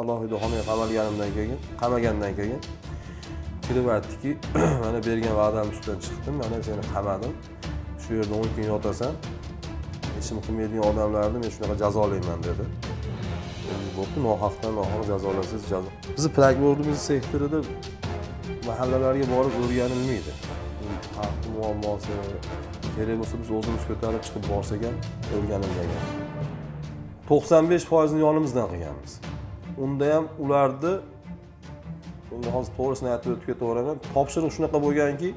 alohida xonaga qamalganimdan keyin qamagandan keyin kelib aytdiki mana bergan va'dam ustidan chiqdim mana seni qamadim shu yerda o'n kun yotasan ishim qilmaydigan odamlarni men shunaqa jazolayman dedi bo'pti nohaqdan nohaq jazolasangiz jazo bizni prokurorimiz sektorida mahallalarga borib o'rganilmaydi xalqni muammosi kerak bo'lsa biz o'zimiz ko'tarib chiqib borsak ham o'rganilmagan to'qson besh foizini yonimizdan qilganmiz unda ham ularni hozir to'g'risini aytib o'tib ketaveraman topshiriq shunaqa bo'lganki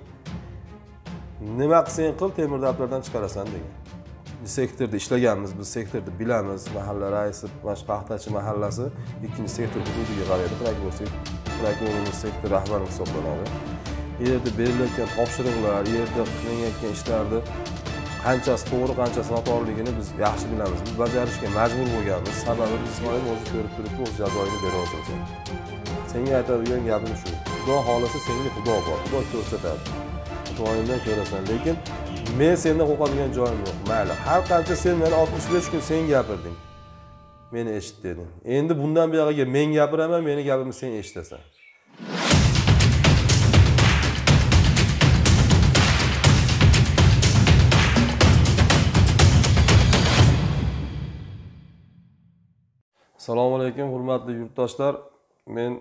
nima qilsang qil temir daplardan chiqarasan degan sektorda ishlaganmiz biz sektorni bilamiz mahalla raisi mana shu paxtachi mahallasi ikkinchi sektor hududiga qaraydi prokuror sektor rahbari hisoblanadi yerda berilayotgan topshiriqlar yerda qilinayotgan ishlarni qanchasi to'g'ri qanchasi noto'g'riligini biz yaxshi bilamiz biz bajarishga majbur bo'lganmiz sababi ismoil o'zi ko'rib turibdi o'z jazoingni beraversin sen senga aytadigan gapim shu xudo xohlasa senga xudo bor xudo ko'rsatadi xudoyingdan ko'rasan lekin men sendan qo'rqadigan joyim yo'q mayli har qancha sen mana oltmish besh kun sen gapirding meni eshit dedi endi bundan buyog'iga men gapiraman meni gapimni sen eshitasan alaykum hurmatli yurtdoshlar men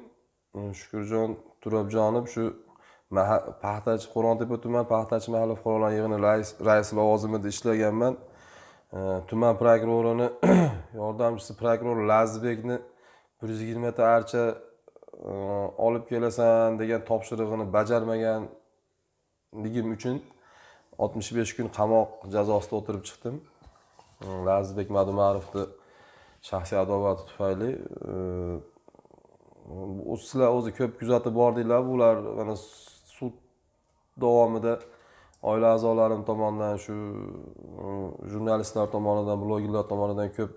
e, shukurjon turobjonov shu paxtachi qo'rg'ontepa tuman paxtachi mahalla fuqarolar yig'ini raisi lavozimida ishlaganman e, tuman prokurorini yordamchisi prokuror lazizbekni bir yuz yigirmata archa e, olib kelasan degan topshirig'ini bajarmaganligim uchun oltmish besh kun qamoq jazosida o'tirib chiqdim lazizbek madumarovni shaxsiy adovati tufayli e, sizlar o'zi ko'p kuzatib bordinglar bular mana sud davomida oila a'zolarim tomonidan shu e, jurnalistlar tomonidan blogerlar tomonidan ko'p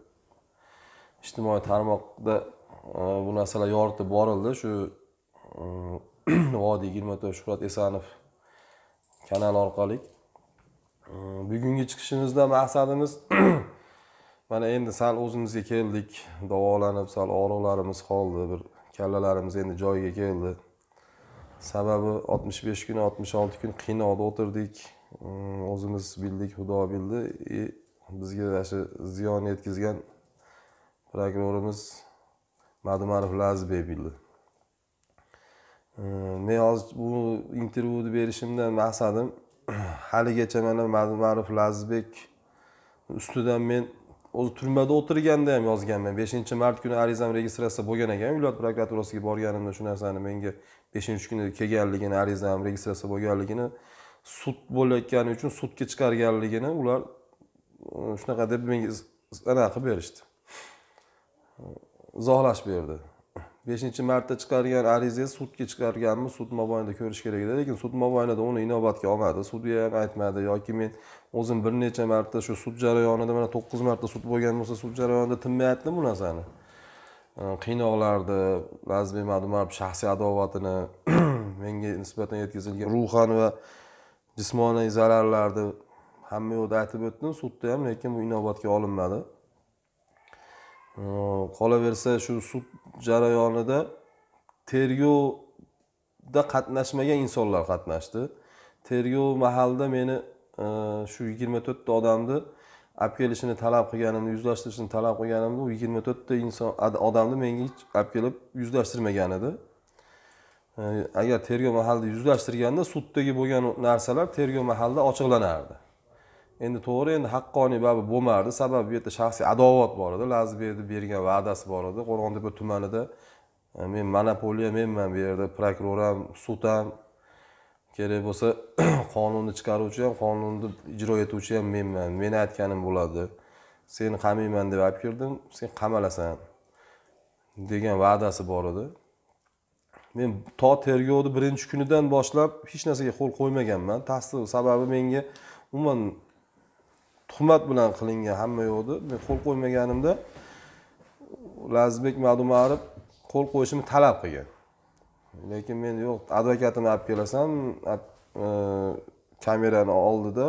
ijtimoiy tarmoqda e, bu narsalar yoritib borildi shu vodiy yigirma to'rt shuhrat esanov kanali orqali bugungi chiqishimizda maqsadimiz mana endi sal o'zimizga keldik davolanib sal og'riqlarimiz qoldi bir kallalarimiz endi joyiga keldi sababi oltmish besh kun oltmish olti kun qiynoqda o'tirdik mm, o'zimiz bildik xudo bildi и e, bizga shu ziyon yetkazgan prokurorimiz madumarov lazizbek bildi mm, men hozir bu intervyuni berishimdan maqsadim haligacha mana madumarov lazizbek ustidan men o'zi turmada o'tirganda ham yozganman beshinchi mart kuni arizam registratsiya bo'lgan ekan viloyat prokuraturasiga borganimda shu narsani menga beshinchi kuni kelganligini arizam registratsiya bo'lganligini sud bo'layotgani uchun sudga chiqarganligini ular e, shunaqa deb menga anaqa qilib berishdi izohlash berdi beshinchi marta chiqargan arizangiz sudga chiqarganmi sud mobaynida ko'rish kerak edi lekin sud mobaynida uni inobatga olmadi sudya ham aytmadi yoki men o'zim bir necha marta shu sud jarayonida mana to'qqiz marta sud bo'lgan bo'lsa sud jarayonida tinmayaptimi bu narsani qiynoqlarni lazbek madumarov shaxsiy adovatini menga nisbatan yetkazilgan ruhan va jismoniy zararlarni hamma yoqda aytib o'tdim sudda ham lekin bu inobatga olinmadi qolaversa shu sud jarayonida tergovda qatnashmagan insonlar qatnashdi tergov mahalida meni e, shu yigirma to'rtta odamni olib kelishini talab qilganimni yuzlashtirishini talab qilganimda u yigirma to'rtta inson odamni menga hech olib kelib yuzlashtirmagan edi e, agar tergov mahalida yuzlashtirganda suddagi bo'lgan narsalar tergov mahalida ochiqlanardi endi to'g'ri endi haqqoniy baribir bo'lmardi sababi bu yerda shaxsiy adovat bor edi lazbiyevni bergan va'dasi bor edi qo'rg'ontepa tumanida e, men monopoliya menman bu yerda prokuror ham sud ham kerak bo'lsa qonunni chiqaruvchi ham qonunni ijro etuvchi ham menman men aytganim bo'ladi seni qamayman deb olib kirdim sen qamalasan degan va'dasi bor edi men to tergovni birinchi kunidan boshlab hech narsaga qo'l qo'ymaganman tasdiq sababi menga umuman tuhmat bilan qilingan hamma yoqda men qo'l qo'ymaganimda lazizbek madumarov qo'l qo'yishimni talab qilgan lekin men yo'q advokatimni olib kelasan e, kamerani oldida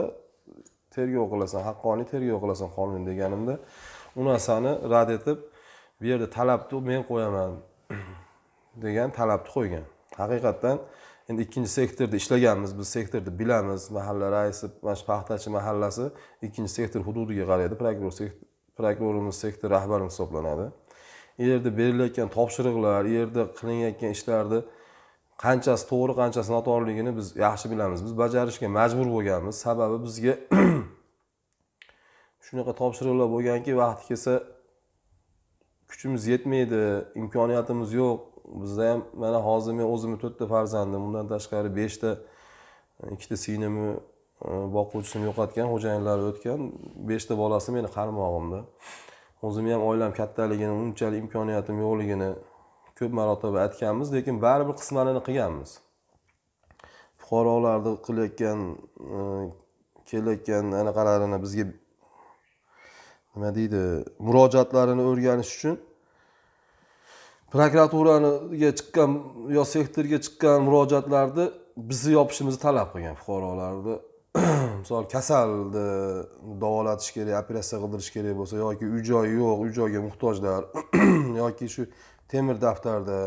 tergov qilasan haqqoniy tergov qilasan qonun deganimda u narsani rad etib bu yerda talabni men qo'yaman degan talabni qo'ygan haqiqatdan endi ikkinchi sektorda ishlaganmiz biz sektorni bilamiz mahalla raisi mana shu paxtachi mahallasi ikkinchi sektor hududiga qaraydi prokuror prokurorimiz sektor rahbari hisoblanadi u yerda berilayotgan topshiriqlar u yerda qilinayotgan ishlarni qanchasi to'g'ri qanchasi noto'g'riligini biz yaxshi bilamiz biz bajarishga majbur bo'lganmiz sababi bizga shunaqa topshiriqlar bo'lganki vaqti kelsa kuchimiz yetmaydi imkoniyatimiz yo'q bizda ham mana hozir men o'zimni to'rtta farzandim undan tashqari beshta ikkita singlimni e, boquvchisini yo'qotgan xo'jayinlari o'tgan beshta bolasi meni qarmog'imda o'zimni ham oilam kattaligini unchalik imkoniyatim yo'qligini ko'p marotaba aytganmiz lekin baribir qismanini qilganmiz fuqarolarni qilayotgan e, kelayotgan anaqalarini bizga nima deydi murojaatlarini o'rganish uchun prokuraturaga chiqqan yo sektorga chiqqan murojaatlarni bizni yopishimizni talab qilgan fuqarolarni misol kasalni davolatish kerak operatsiya qildirish kerak bo'lsa yoki uy joyi yo'q uy joyga muhtojlar yoki shu temir daftarda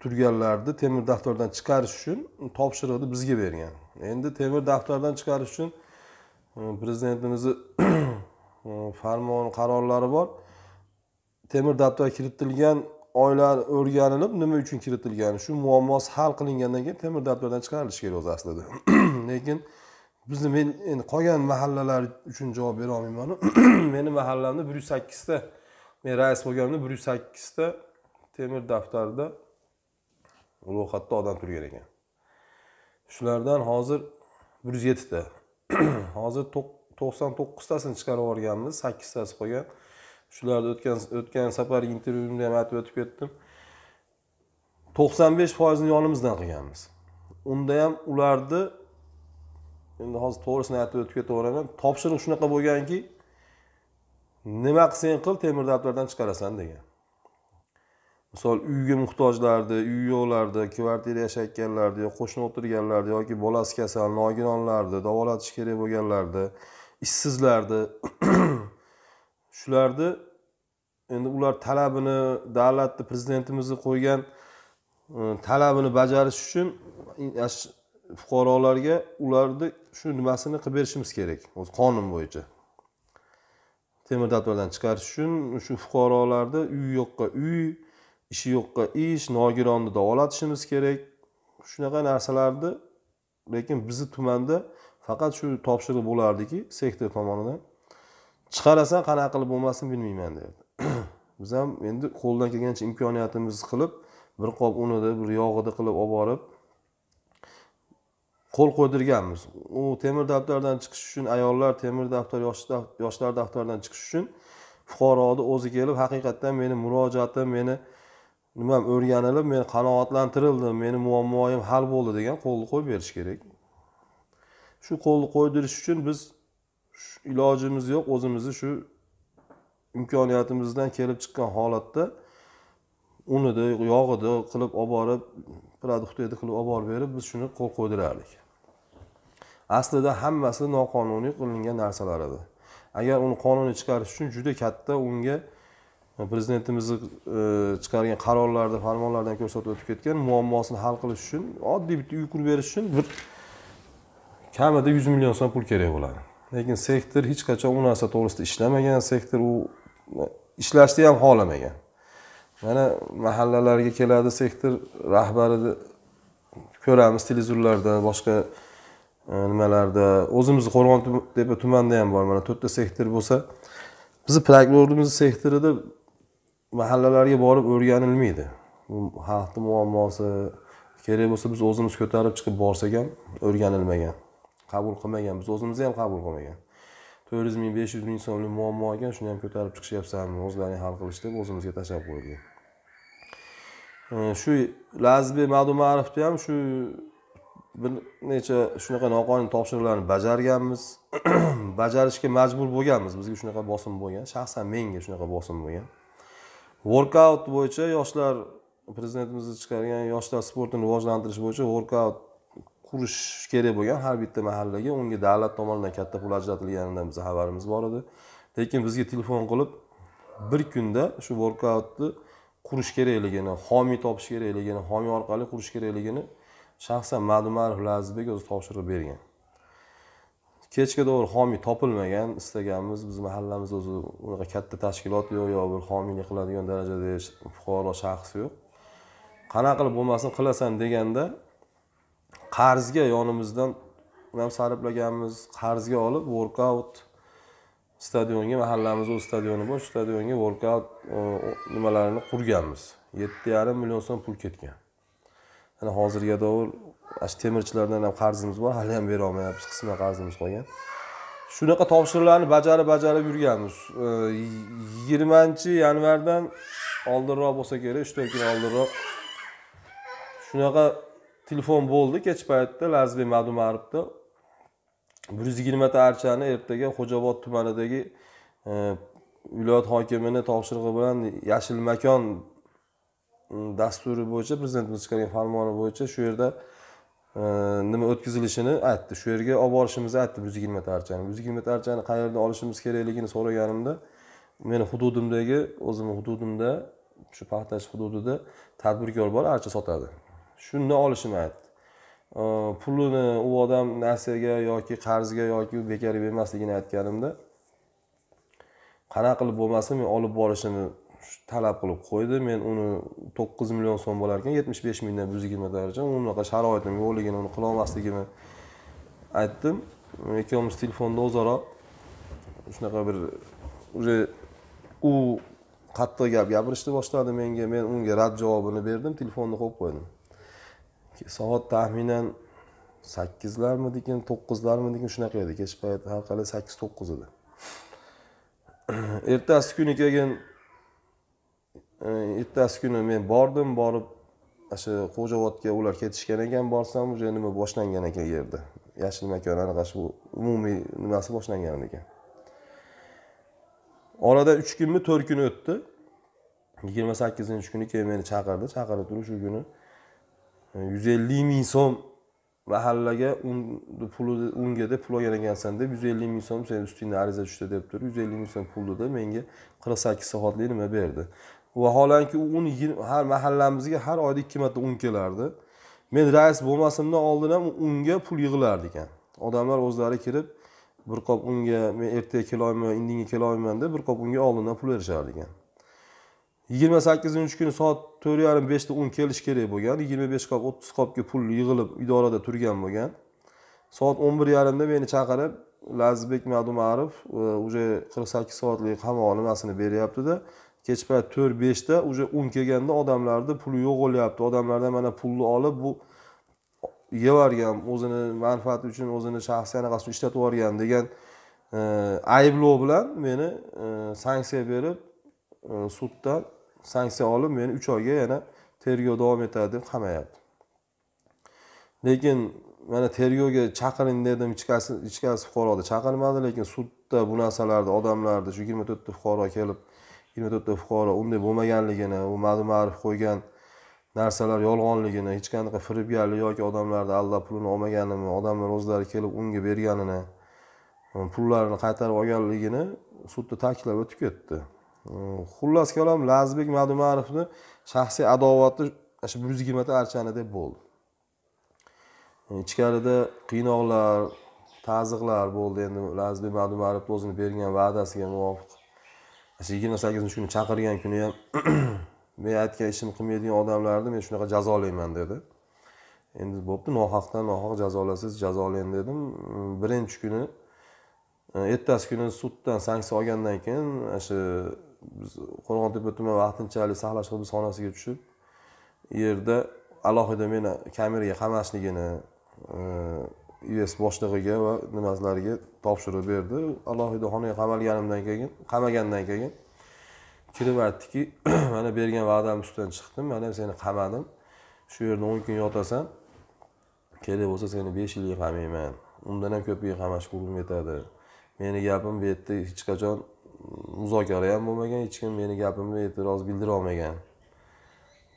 turganlarni temir daftardan chiqarish uchun topshiriqni bizga bergan endi temir daftardan chiqarish uchun e, prezidentimizni e, farmoni qarorlari bor temir daftarga kiritilgan oylar o'rganilib nima uchun kiritilgan shu muammosi hal qilingandan keyin temir daftardan chiqarilishi kerak o'zi aslida lekin bizni men endi qolgan mahallalar uchun javob bera olmayman meni mahallamda bir yuz sakkizta men rais bo'lganimda bir yuz sakkizta temir daftarda ro'yxatda odam turgan ekan shulardan hozir bir yuz yettita hozir to'qson to'qqiztasini chiqarib yuborganmiz sakkiztasi qolgan shularni o'tgan o'tgan safargi intervyuimda ham aytib o'tib ketdim to'qson besh foizini yonimizdan qilganmiz unda ham ularni endi hozir to'g'risini aytib o'tib ketaveraman topshiriq shunaqa bo'lganki nima qilsang qil temir daplardan chiqarasan degan misol uyga muhtojlarni uyi yo'qlarni kvartirada yashayotganlarni yo qo'shni o'tirganlarni yoki bolasi kasal nogironlarni davolatish kerak bo'lganlarni ishsizlarni shularni endi ular talabini davlatni prezidentimizni qo'ygan e, talabini bajarish uchun fuqarolarga ularni shu nimasini qilib berishimiz kerak o'zi qonun bo'yicha temir datolardan chiqarish uchun shu fuqarolarni uyi yo'qqa uy ishi yo'qqa ish nogironni davolatishimiz kerak shunaqa narsalarni lekin bizni tumanda faqat shu topshiriq bo'lardiki sektor tomonidan chiqarasan qanaqa qilib bo'lmasin bilmayman deyapti biz ham endi qo'ldan kelgancha imkoniyatimizni qilib bir qop unida bir yog'ida qilib olib borib qo'l qo'ydirganmiz u temir daftardan chiqish uchun ayollar temir daftar yoshlar daftaridan chiqish uchun fuqaroni o'zi kelib haqiqatdan meni murojaatim meni nimam o'rganilib men qanoatlantirildim meni muammoyim hal bo'ldi degan qo'lni qo'yib berish kerak shu qo'lni qo'ydirish uchun biz ilojimiz yo'q o'zimizni shu imkoniyatimizdan kelib chiqqan holatda unida yog'ida qilib olib borib produktida qilib olib borib berib biz shuni qo'l qo'ydirardik aslida hammasi noqonuniy qilingan narsalar edi agar uni qonuniy chiqarish uchun juda katta unga prezidentimizni e, chiqargan qarorlarda farmonlardan ko'rsatib o'tib ketgan muammosini hal qilish uchun oddiy bitta uy qurib berish uchun bir kamida yuz million so'm pul kerak bo'ladi lekin sektor hech qachon u narsa to'g'risida ishlamagan sektor u ishlashni ham xohlamagan mana mahallalarga keladi sektor rahbarini ko'ramiz televizorlarda boshqa e, nimalarda o'zimizni qo'rg'ontepa tumanida ham bor mana to'rtta sektor bo'lsa bizni prokurorimiz sektorida mahallalarga borib o'rganilmaydi xalqni muammosi kerak bo'lsa biz o'zimiz ko'tarib chiqib borsak ham o'rganilmagan qabul qilmagan biz o'zimiz ham qabul qilmagan to'rt yuz ming besh yuz ming so'mlik ekan shuni ham ko'tarib chiqishyapsanmi o'zlaring hal qilish deb o'zimizga tashlab qo'ydik shu lazbi madumarovni ham shu bir necha shunaqa noqonuniy topshiriqlarni bajarganmiz bajarishga majbur bo'lganmiz bizga shunaqa bosim bo'lgan shaxsan menga shunaqa bosim bo'lgan workout bo'yicha yoshlar prezidentimiz chiqargan yoshlar sportini rivojlantirish bo'yicha workout qurish kerak bo'lgan har bitta mahallaga unga davlat tomonidan katta pul ajratilganidan biz xabarimiz bor edi lekin bizga telefon qilib bir kunda shu workoutni qurish kerakligini homiy topish kerakligini homiy orqali qurish kerakligini shaxsan madumarov lazizbek o'zi topshiriq bergan kechga to'g'ri homiy topilmagan istaganmiz biz mahallamizda o'zi unaqa katta tashkilot yo'q yo bir homiylik qiladigan darajada fuqaro shaxs yo'q qanaqa qilib bo'lmasin qilasan deganda qarzga yonimizdan ham sarflaganmiz qarzga olib workout stadionga mahallamizni o'z stadioni bor shu stadionga workout e, nimalarini qurganmiz yetti yarim million so'm pul ketgan ana hozirga davr shu temirchilardan ham qarzimiz bor hali ham berolmayapmiz qisman qarzimiz qolgan shunaqa topshiriqlarni bajarib bajarib yurganmiz e, yigirmanchi yanvardan oldinroq bo'lsa kerak uch to'rt kun oldinroq shunaqa telefon bo'ldi kech paytda lazizbek madumarbda bir yuz yigirmata archani ertaga xo'jaobod tumanidagi e, viloyat hokimini topshirig'i bilan yashil makon e, dasturi bo'yicha prezidentimiz chiqargan farmoni bo'yicha shu yerda e, nima o'tkazilishini aytdi shu yerga olib borishimizni aytdi bir yuz yigirmata archani bir yuz yigirmata archani qayerdan olishimiz kerakligini so'raganimda meni hududimdagi o'zimni hududimda shu paxtachi hududida tadbirkor bor archa sotadi shundan olishini aytdi pulini u odam nasiyaga yoki qarzga yoki bekorga bermasligini aytganimda qanaqa qilib bo'lmasin men olib borishini talab qilib qo'ydi men uni to'qqiz million so'm bo'lar ekan yetmish besh mingdan bir yuz yigirma darajam unaqa sharoitim yo'qligini uni qilolmasligini aytdim ikkovimiz telefonda o'zaro shunaqa bir уже u qattiq gap gapirishni boshladi menga men unga rad javobini berdim telefonni qo'yib qo'ydim soat taxminan sakkizlarmidikin to'qqizlarmidikin shunaqa edi kech payt har qalay sakkiz to'qqiz edi ertasi kuni keyin e, ertasi kuni men bordim borib shu xo'jaobodga ular ketishgan ekan borsam уже nima boshlangan ekan yerda yashil makon anaqa shu umumiy nimasi boshlangan ekan oradan uch kunmi to'rt kun o'tdi yigirma sakkizinchi kuni keyin meni chaqirdi chaqirib turib shu kuni 150 ming so'm mahallaga pulini ungada pul olgan ekansan deb yuz ellik ming so'm seni ustingdan ariza tushdi deb turib yuz ellik ming so'm pulnida menga qirq sakkiz soatlik nima berdi vaholanki u un har mahallamizga har oyda ikki marta un kelardi men rais bo'lmasimdan oldin ham unga pul yig'ilardi ekan odamlar o'zlari kirib bir qop unga men ertaga kelolmayman indinga kelolmayman deb bir qop unga oldindan pul berishardi ekan yigirma sakkizinchi kuni soat to'rt yarim beshda o'n kelishi kerak bo'lgan yigirma besh qop o'ttiz qopga pul yig'ilib idorada turgan bo'lgan soat o'n bir yarimda meni chaqirib lazizbek madumarov e, уже qirq sakkiz soatlik qamoq nimasini beryaptida kech payt to'rt beshda уже o'n kelganda odamlarni puli bo'lyapti odamlardan mana pulni olib bu yevargan o'zini manfaati uchun o'zini shaxsiy anaqasini ishlatib yuborgan degan e, ayblov bilan meni e, sanksiya berib sudda sanksiya olib meni uch oyga yana tergov davom etadi deb qamayapti lekin mana tergovga chaqiring dedim ichkasi ichkasi fuqaroda chaqirmadi lekin sudda bu narsalarni odamlarni shu yigirma to'rtta fuqaro kelib yigirma to'rtta fuqaro unday bo'lmaganligini u ma'lum ma'rif qo'ygan narsalar yolg'onligini hech qanaqa firibgarlik yoki odamlarni aldab pulini olmaganini odamlar o'zlari kelib unga berganini pullarini qaytarib olganligini sudda ta'kidlab o'tib ketdi xullas kalom lazizbek madumarovni shaxsiy adovati shu bir yuz yigirmata archani deb bo'ldi ichkarida qiynoqlar ta'ziqlar bo'ldi endi lazizbek madumarov o'zini bergan va'dasiga muvofiq shu yigirma sakkizinchi kuni chaqirgan kuni ham men aytgan ishimni qilmaydigan odamlarni men shunaqa jazolayman dedi endi bo'pti nohaqdan nohaq jazolasangiz jazolang dedim birinchi kuni e, ertasi kuni suddan sanksiya olgandan keyin shu biz qo'rg'ontepa tuman vaqtinchalik saqlash hibsxonasiga tushib yerda alohida meni kameraga qamashligini e, us boshlig'iga va nimalarga topshirib berdi alohida xonaga qamalganimdan keyin qamagandan keyin kirib aytdiki mana bergan va'dam ustidan chiqdim mana seni qamadim shu yerda o'n kun yotasan kerak bo'lsa seni besh yilga qamayman undan ham ko'piga qamashga urinib etadi meni gapim bu yerda hech qachon muzokara ham bo'lmagan hech kim meni gapimga e'tiroz bildira olmagan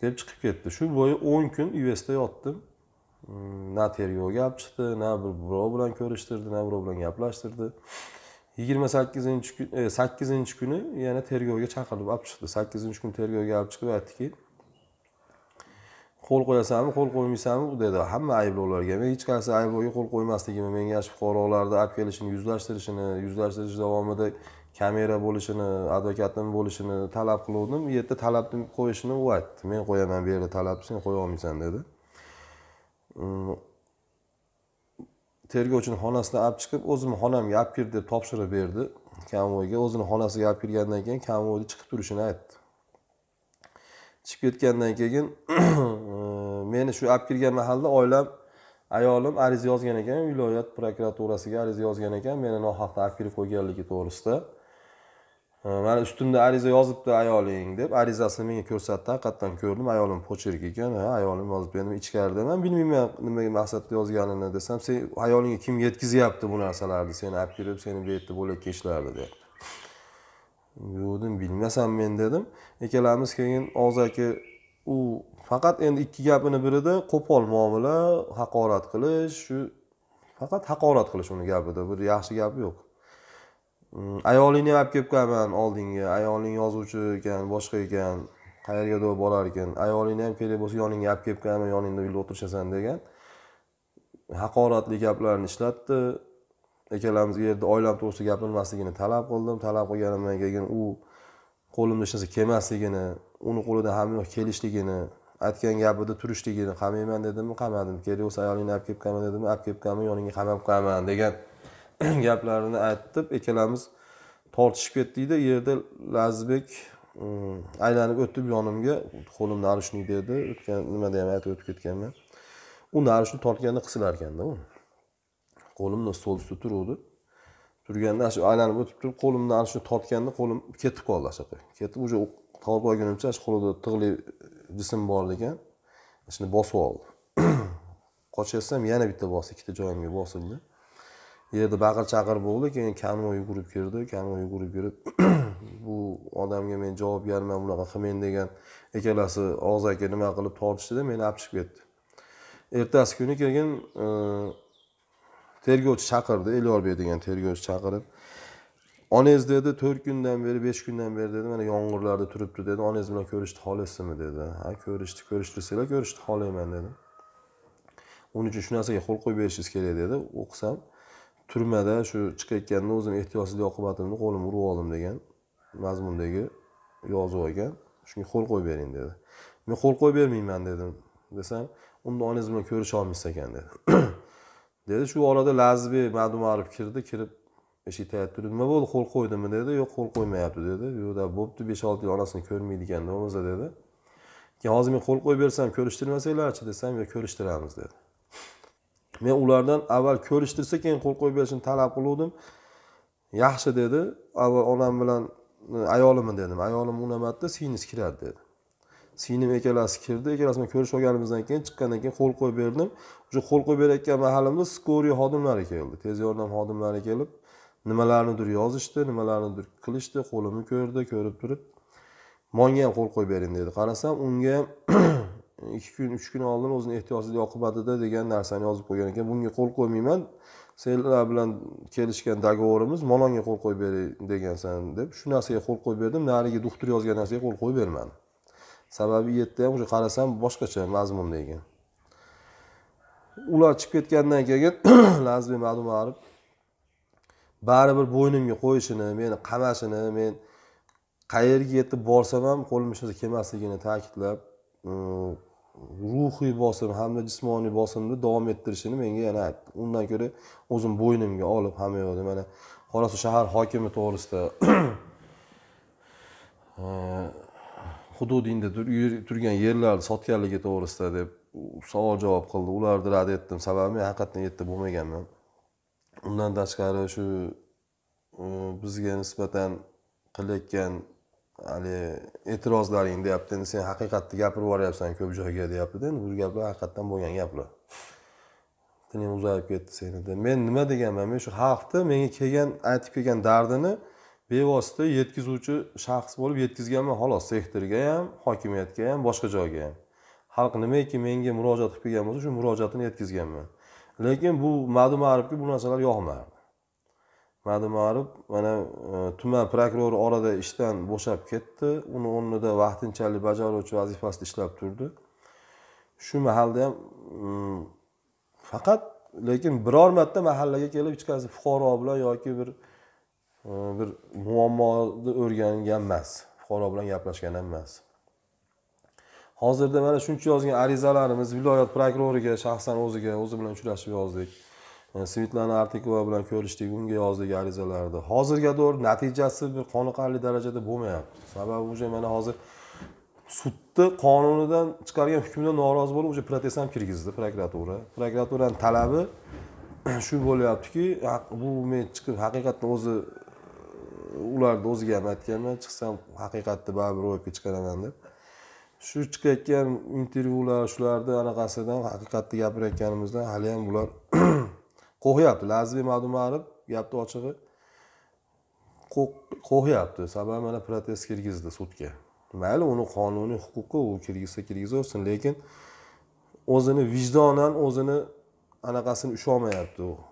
deb chiqib ketdi shu bo'yi o'n kun usda yotdim mm, na tergov gap chiqdi na bir birov bilan ko'rishtirdi na birov bilan gaplashtirdi yigirma sakkizinchi kun e, sakkizinchi kuni yana tergovga chaqirilib olib chiqdi sakkizinchi kun tergovga olib chiqib aytdiki qo'l qo'yasanmi qo'l qo'ymaysanmi dedi hamma ayblovlarga men hech qaysi ayblovga qo'l qo'ymasligimni menga fuqarolarni olib kelishini yuzlashtirishini yuzlashtirish davomida kamera bo'lishini advokatim bo'lishini talab qiluvdim u yerda talabni qo'yishini u aytdi men qo'yaman bu yerda talabni sen qo'ya olmaysan dedi tergovchini xonasidan olib chiqib o'zimni xonamga olib kir deb topshirib berdi konvoyga o'zini xonasiga olib kirgandan keyin konvoyni chiqib turishini aytdi chiqib ketgandan keyin meni shu olib kirgan mahalda oilam ayolim ariza yozgan ekan viloyat prokuraturasiga ariza yozgan ekan meni nohaqda olib kirib qo'yganligi to'g'risida mani ustimda ariza yozibdi ayoling deb arizasini menga ko'rsatdi haqiqatdan ko'rdim ayolim pocherka ekan ha ayolim yozib berdim ichkarida man bilmayman nima maqsadda yozganini desam sen ayolingga kim yetkazyapti bu narsalarni seni olib kelib seni bu yerda bo'lakka ishlardi deb yo'q dedim bilmasam men dedim ikkalamiz keyin og'zaki u faqat endi ikki gapini birida qo'pol muomala haqorat qilish shu faqat haqorat qilish uni gapida bir yaxshi gapi yo'q Mm, ayolingni ham olib kelib qo'yaman oldingga ayoling yozuvchi ekan boshqa ekan qayerga borar ekan ayolingni ham kerak bo'lsa yoningga olib kelib qo'yaman yoningda uyda o'tirishasan degan haqoratli gaplarni ishlatdi ikkalamiz u yerda oilam to'g'risida gapirmasligini talab qildim talab qilganimdan keyin u qo'limda hech narsa kelmasligini uni qo'lida hamma yoq kelishligini aytgan gapida turishligini qamayman dedimi qamadim kerak bo'lsa ayolingni olib kelib qo'yaman dedimi olib kelib qo'yaman yoningga qamab qo'yaman degan gaplarini aytib ikkalamiz tortishib ketdikda yerda lazizbek mm, aylanib o'tib yonimga qo'lim narushnik dedi o'tgan nimada ham aytib o'tib ketganman u narushni tortganda qisilar ekanda u qo'limni stol ustida turuvdi turganda shu aylanib o'tib turib qo'limni ana shu tortganda qo'lim ketib qoldi shunaqa ketib уже tortib olgunimcha shu qo'lida tig'li jism bor ekan shuni bosib oldi qochayotsam yana bitta bosdi ikkita joyimga bosildi yerda baqir chaqir bo'ldi keyin kanvo yugurib kirdi kanvo yugurib kirib bu odamga men javobgarman bunaqa qilmang degan ikkalasi og'zaki nima qilib tortishdida meni olib chiqib ketdi ertasi kuni keyin e, tergovchi chaqirdi elyorbek degan tergovchi chaqirib onangiz dedi to'rt kundan beri besh kundan beri dedi mana yomg'irlarda turibdi dedi onangiz bilan ko'rishni xohlaysizmi dedi ha ko'rishni ko'rishtirsanglar ko'rishni xohlayman dedi uning uchun shu narsaga qo'l qo'yib berishingiz kerak dedi o'qisam turmada shu chiqayotganda o'zini ehtiyotsizlik oqibatimni qo'limni urib oldim degan mazmundagi yozuv ekan shunga qo'l qo'yib bering dedi men qo'l qo'yib bermayman dedim desam unda onangiz bilan ko'risha olmaysiz ekan dedi dedi shu orada lazizbek madumarov kirdi kirib eshik tayyorib turib nima bo'ldi qo'l qo'ydimi dedi yo'q qo'l qo'ymayapti dedi yo'qda bo'pti besh olti yil onasini ko'rmaydigan bo'lsa dedi keyin hozir men qo'l qo'yib bersam ko'rishtirmasanglarchi desam yo'q ko'rishtiramiz dedi men ulardan avval ko'rishtirsa keyin qo'l qo'yib berishini talab qiluvdim yaxshi dedi avval onam bilan e, ayolimni dedim ayolim unamadida singlisi kiradi dedi singlim ikkalasi kirdi ikkalasini ko'rishib olganimizdan keyin chiqqandan keyin qo'l qo'yib berdim уже qo'l qo'yib berayotgan mahalimda skoriy xodimlari keldi tez yordam xodimlari kelib nimalarnidir yozishdi nimalarnidir qilishdi qo'limni ko'rdi ko'rib turib monga ham qo'l qo'yib bering dedi qarasam unga ham ikki kun uch kun oldin o'zini ehtiyojsizlik oqibatida degan narsani yozib qo'ygan ekan bunga qo'l qo'ymayman senlar bilan kelishgan договорimiz molonga qo'l qo'yib bering degansan deb shu narsaga qo'l qo'yib berdim narigi doktor yozgan narsaga qo'l qo'yib bermadim sababi u yerda ham уже qarasam boshqacha mazmunda ekan ular chiqib ketgandan keyin lazbek madumarov baribir bo'ynimga qo'yishini meni qamashini men qayerga yetib borsam ham qo'lim ishlasa kelmasligini ta'kidlab ruhiy bosim hamda jismoniy bosimni davom ettirishini menga yana aytdi undan ko'ra o'zim bo'ynimga olib hamma yoqda mana xorazm shahar hokimi to'g'risida e, hududingda turgan yerlarni sotganligi to'g'risida deb savol javob qildi ularni rad etdim sababi men haqiqatdan yerda bo'lmaganman undan tashqari shu e, bizga nisbatan qilayotgan haligi e'tirozlaring deyapti endi sen haqiqatni gapirib yuboryapsan ko'p joyga deyaptida endi bu gaplar haqiqatdan bo'lgan gaplar tiling uzayib ketdi senida men nima deganman men shu xalqni menga kelgan aytib kelgan dardini bevosita yetkazuvchi shaxs bo'lib yetkazganman xolos sektorga ham hokimiyatga ham boshqa joyga ham xalq nimaki menga murojaat qilib kelgan bo'lsa shu murojaatini yetkazganman lekin bu ma'dum arifga bu narsalar yoqmadi madumarov mana e, tuman prokurori orada ishdan bo'shab ketdi uni o'rnida vaqtinchalik bajaruvchi vazifasida ishlab turdi shu mahalda ham mm, faqat lekin biror marta mahallaga kelib hech qaysi fuqaro bilan yoki bir e, bir muammoni o'rgangan emas fuqaro bilan gaplashgan ham emas hozirda mana shuncha yozgan arizalarimiz viloyat prokuroriga shaxsan o'ziga o'zi bilan uchrashib yozdik svetlana artikova bilan ko'rishdik unga yozdik arizalarni hozirga to'g'ri natijasi bir qoniqarli darajada bo'lmayapti sababi уже mana hozir sudni qonunidan chiqargan hukmdan norozi bo'lib уже protest ham kirgizdi prokuratura prokuraturani talabi shu bo'lyaptiki bu men chiqib haqiqatni o'zi ularni o'ziga ham aytganman chiqsam haqiqatni baribir ro'yobga chiqaraman deb shu chiqayotgan intervyular shularni anaqasidan haqiqatni gapirayotganimizdan haliyam bular qo'rqyapti lazizbek madumarov gapni ochig'i qo'rqyapti sababi mana protest kirgizdi sudga mayli uni qonuniy huquqi u kirgizsa kirgizaversin lekin o'zini vijdonan o'zini anaqasini ushlolmayapti u